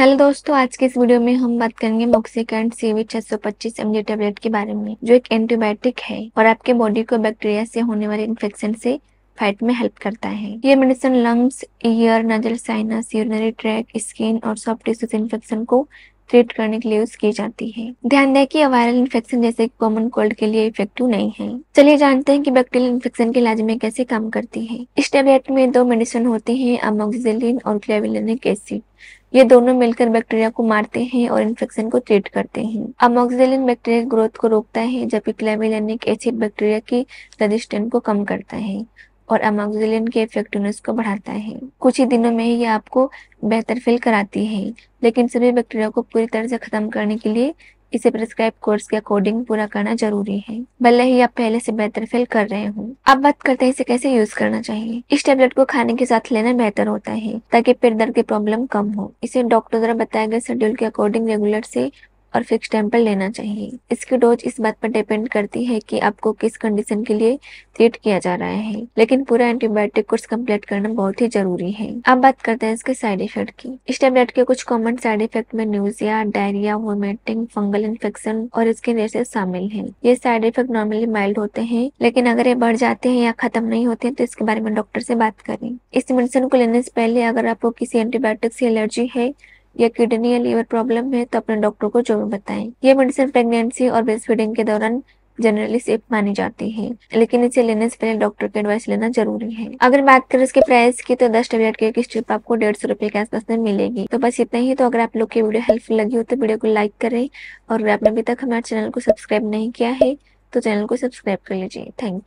Hello दोस्तों आज के इस वीडियो में हम बात करेंगे मोक्सिकंट सीवी छह सौ पच्चीस एमजी टेबलेट के बारे में जो एक एंटीबायोटिक है और आपके बॉडी को बैक्टीरिया से होने वाले इन्फेक्शन से फाइट में हेल्प करता है ये medicine lungs ear nasal sinus urinary tract skin और सॉफ्ट टिश्यूज इन्फेक्शन को ट्रीट करने के लिए यूज की जाती है ध्यान दें कि वायरल इन्फेक्शन जैसे कॉमन कोल्ड के लिए इफेक्टिव तो नहीं है चलिए जानते हैं कि बैक्टीरियल इन्फेक्शन के इलाज में कैसे काम करती है इस टेबलेट में दो मेडिसिन होते हैं अमोक्सिलिन और क्लेविलिनिक एसिड ये दोनों मिलकर बैक्टीरिया को मारते हैं और इन्फेक्शन को ट्रीट करते हैं अमोक्सिलिन बैक्टीरिया ग्रोथ को रोकता है जबकि क्लेविलिनिक एसिड बैक्टीरिया की रेजिस्टेंट को कम करता है और अमोक्सिलिन के इफेक्टिवनेस को बढ़ाता है कुछ ही दिनों में ही ये आपको बेहतर फील कराती है लेकिन सभी बैक्टीरिया को पूरी तरह से खत्म करने के लिए इसे प्रिस्क्राइब कोर्स के अकॉर्डिंग पूरा करना जरूरी है भले ही आप पहले से बेहतर फील कर रहे हो अब बात करते हैं इसे कैसे यूज करना चाहिए इस टेबलेट को खाने के साथ लेना बेहतर होता है ताकि पेट दर्द की प्रॉब्लम कम हो इसे डॉक्टर द्वारा बताए गए शेड्यूल के अकॉर्डिंग रेगुलर से और फिक्स टेम्पल लेना चाहिए इसकी डोज इस बात पर डिपेंड करती है कि आपको किस कंडीशन के लिए ट्रीट किया जा रहा है लेकिन पूरा एंटीबायोटिक कोर्स कंप्लीट करना बहुत ही जरूरी है अब बात करते हैं इसके साइड इफेक्ट की इस टेबलेट के कुछ कॉमन साइड इफेक्ट में nausea diarrhoea vomiting fungal infection और इसके रेसेस शामिल है ये साइड इफेक्ट नॉर्मली माइल्ड होते हैं लेकिन अगर ये बढ़ जाते हैं या खत्म नहीं होते तो इसके बारे में डॉक्टर से बात करें इस मेडिसिन को लेने से पहले अगर आपको किसी एंटीबायोटिक से एलर्जी है या किडनी या लीवर प्रॉब्लम है तो अपने डॉक्टर को जरूर बताएं। ये मेडिसिन प्रेगनेंसी और ब्रेस्ट फीडिंग के दौरान जनरली सेफ मानी जाती है लेकिन इसे लेने से पहले डॉक्टर की एडवाइस लेना जरूरी है अगर बात करें इसके प्राइस की तो दस टेबलेट के एक स्ट्रिप आपको डेढ़ सौ रुपए के आसपास में मिलेगी तो बस इतना ही तो अगर आप लोग की वीडियो हेल्पफुल लगी हो तो वीडियो को लाइक करें और अगर आपने अभी तक हमारे चैनल को सब्सक्राइब नहीं किया है तो चैनल को सब्सक्राइब कर लीजिए थैंक